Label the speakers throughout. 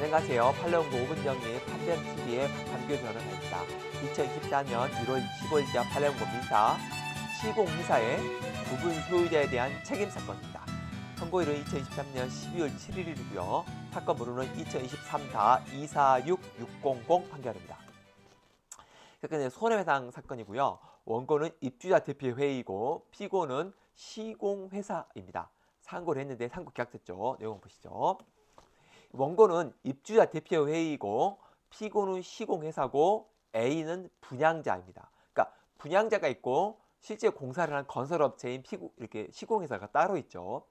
Speaker 1: 안녕하세요. 팔레온고 오분정의 판변TV의 박한규 변호사입니다. 2014년 1월 25일자 팔레온고 민사 시공사의 부분 소유자에 대한 책임 사건입니다. 선고일은 2023년 12월 7일이고요. 사건 번호는 2023다 246600 판결입니다. 사건은 손해배상 사건이고요. 원고는 입주자 대표 회의고 피고는 시공회사입니다. 상고를 했는데 상고 계약됐죠. 내용 보시죠. 원고는 입주자 대표 회의고 이 피고는 시공회사고 A는 분양자입니다. 그러니까 분양자가 있고 실제 공사를 한 건설업체인 피고, 이렇게 시공회사가 따로 있죠.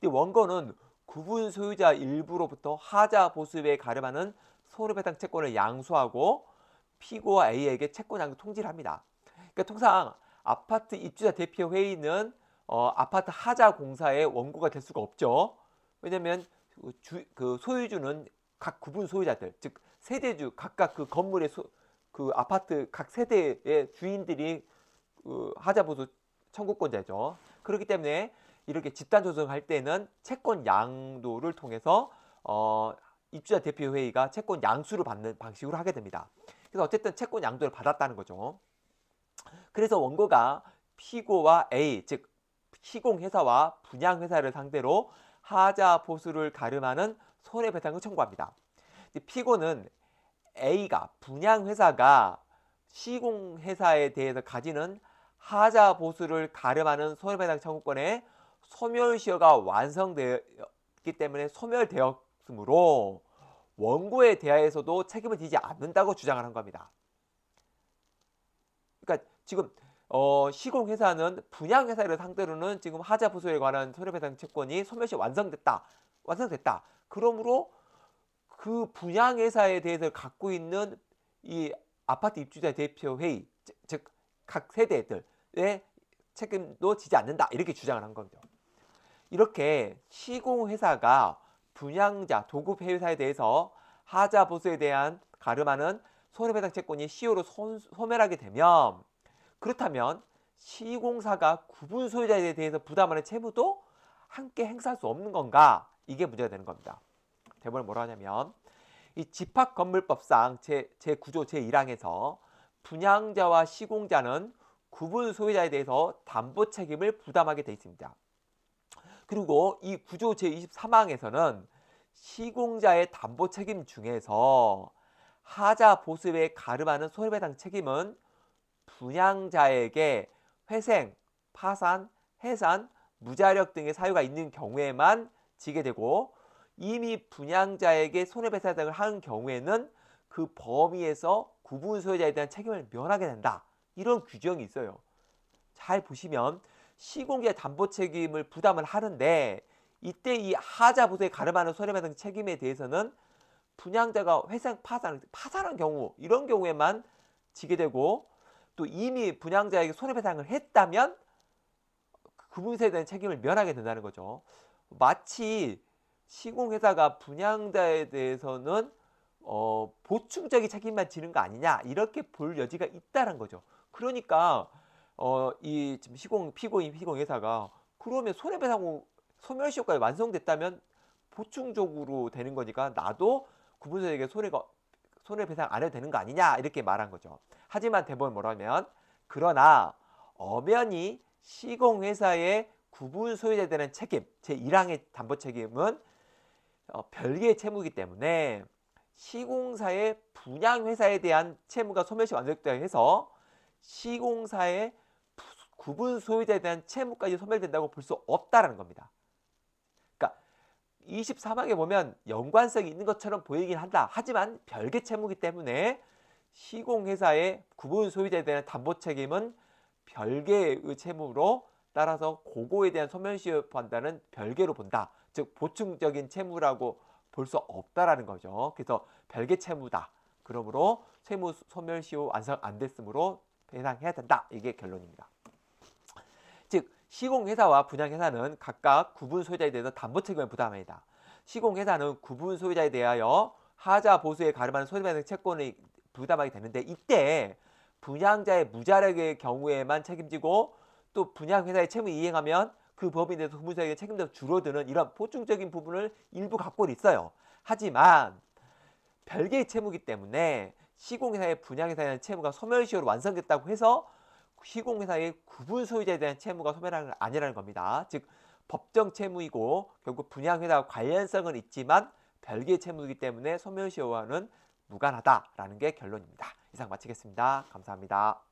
Speaker 1: 근데 원고는 구분 소유자 일부로부터 하자 보수에 가름하는 손해배당 채권을 양수하고 피고와 A에게 채권 양도 통지를 합니다. 그러니까 통상 아파트 입주자 대표 회의는 어, 아파트 하자 공사의 원고가 될 수가 없죠. 왜냐하면 그 주, 그 소유주는 각 구분 소유자들 즉 세대주 각각 그 건물의 소, 그 아파트 각 세대의 주인들이 그 하자보수 청구권자죠. 그렇기 때문에 이렇게 집단 조정할 때는 채권 양도를 통해서 어, 입주자 대표 회의가 채권 양수를 받는 방식으로 하게 됩니다. 그래서 어쨌든 채권 양도를 받았다는 거죠. 그래서 원고가 피고와 A 즉 시공회사와 분양회사를 상대로 하자 보수를 가름하는 손해배상을 청구합니다. 피고는 A가 분양회사가 시공회사에 대해서 가지는 하자 보수를 가름하는 손해배상 청구권의 소멸시효가 완성되었기 때문에 소멸되었으므로 원고에 대하여서도 책임을 지지 않는다고 주장을 한 겁니다. 그러니까 지금 어, 시공회사는 분양회사를 상대로는 지금 하자 부수에 관한 손해배상 채권이 소멸시 완성됐다. 완성됐다. 그러므로 그 분양회사에 대해서 갖고 있는 이 아파트 입주자 대표회의, 즉, 각 세대들의 책임도 지지 않는다. 이렇게 주장을 한 겁니다. 이렇게 시공회사가 분양자, 도급회사에 대해서 하자 보수에 대한 가름하는 손해배상 채권이 시효로 소멸하게 되면 그렇다면 시공사가 구분 소유자에 대해서 부담하는 채무도 함께 행사할 수 없는 건가? 이게 문제가 되는 겁니다. 대본에 뭐라 하냐면 이 집합건물법상 제, 제9조 제1항에서 분양자와 시공자는 구분 소유자에 대해서 담보 책임을 부담하게 돼 있습니다. 그리고 이 구조 제23항에서는 시공자의 담보 책임 중에서 하자 보수에 가름하는 손해배당 책임은 분양자에게 회생, 파산, 해산, 무자력 등의 사유가 있는 경우에만 지게 되고 이미 분양자에게 손해배상 등을 한 경우에는 그 범위에서 구분 소유자에 대한 책임을 면하게 된다. 이런 규정이 있어요. 잘 보시면 시공계 담보 책임을 부담을 하는데 이때 이 하자 보수에 가름하는 손해배상 책임에 대해서는 분양자가 회생 파산, 파산한 경우 이런 경우에만 지게 되고 또 이미 분양자에게 손해배상을 했다면 그분세에 대한 책임을 면하게 된다는 거죠. 마치 시공회사가 분양자에 대해서는 어, 보충적인 책임만 지는 거 아니냐 이렇게 볼 여지가 있다는 거죠. 그러니까 어, 이 지금 시공 피고인 시공회사가 그러면 손해배상 소멸시효까지 완성됐다면 보충적으로 되는 거니까 나도 구분자에게 손해가 손해배상 안 해도 되는 거 아니냐 이렇게 말한 거죠. 하지만 대법원 뭐라면 그러나 엄연히 시공회사의 구분 소유자에 대한 책임 제1항의 담보 책임은 어, 별개의 채무이기 때문에 시공사의 분양회사에 대한 채무가 소멸시 완성되다 해서 시공사의 구분 소유자에 대한 채무까지 소멸된다고 볼 수없다는 겁니다. 24방에 보면 연관성이 있는 것처럼 보이긴 한다. 하지만 별개 채무기 이 때문에 시공회사의 구분 소유자에 대한 담보 책임은 별개의 채무로 따라서 고거에 대한 소멸시효 판단은 별개로 본다. 즉 보충적인 채무라고 볼 수 없다라는 거죠. 그래서 별개 채무다. 그러므로 채무 소멸시효 완성 안 됐으므로 배상해야 된다. 이게 결론입니다. 시공회사와 분양회사는 각각 구분 소유자에 대해서 담보 책임을 부담합니다. 시공회사는 구분 소유자에 대하여 하자 보수에 가름하는 소유자의 채권을 부담하게 되는데 이때 분양자의 무자력의 경우에만 책임지고 또 분양회사의 채무 이행하면 그 법인에 대해서 소유자에 책임도 줄어드는 이런 보충적인 부분을 일부 갖고 있어요. 하지만 별개의 채무이기 때문에 시공회사의 분양회사에 대한 채무가 소멸시효로 완성됐다고 해서 희공사의 회 구분 소유자에 대한 채무가 소멸하는 건 아니라는 겁니다. 즉 법정 채무이고 결국 분양회사와 관련성은 있지만 별개의 채무이기 때문에 소멸시효와는 무관하다라는 게 결론입니다. 이상 마치겠습니다. 감사합니다.